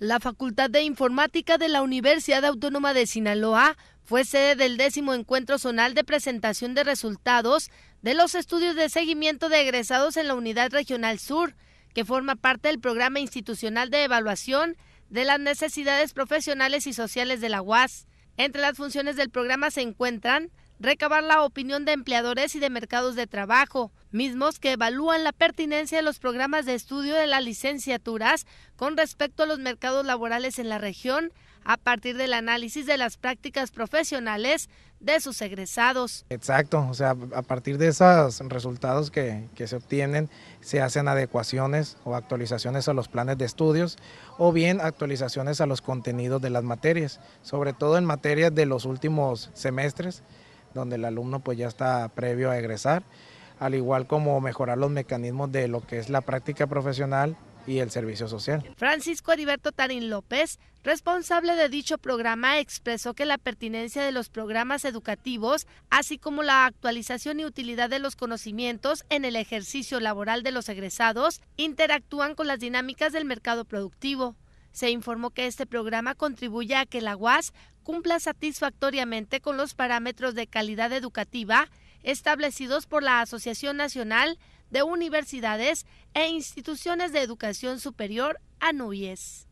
La Facultad de Informática de la Universidad Autónoma de Sinaloa fue sede del décimo encuentro zonal de presentación de resultados de los estudios de seguimiento de egresados en la Unidad Regional Sur, que forma parte del programa institucional de evaluación de las necesidades profesionales y sociales de la UAS. Entre las funciones del programa se encuentran recabar la opinión de empleadores y de mercados de trabajo, mismos que evalúan la pertinencia de los programas de estudio de las licenciaturas con respecto a los mercados laborales en la región a partir del análisis de las prácticas profesionales de sus egresados. Exacto, o sea, a partir de esos resultados que, se obtienen, se hacen adecuaciones o actualizaciones a los planes de estudios o bien actualizaciones a los contenidos de las materias, sobre todo en materias de los últimos semestres donde el alumno pues ya está previo a egresar, al igual como mejorar los mecanismos de lo que es la práctica profesional y el servicio social. Francisco Heriberto Tarín López, responsable de dicho programa, expresó que la pertinencia de los programas educativos, así como la actualización y utilidad de los conocimientos en el ejercicio laboral de los egresados, interactúan con las dinámicas del mercado productivo. Se informó que este programa contribuye a que la UAS cumpla satisfactoriamente con los parámetros de calidad educativa establecidos por la Asociación Nacional de Universidades e Instituciones de Educación Superior, ANUIES.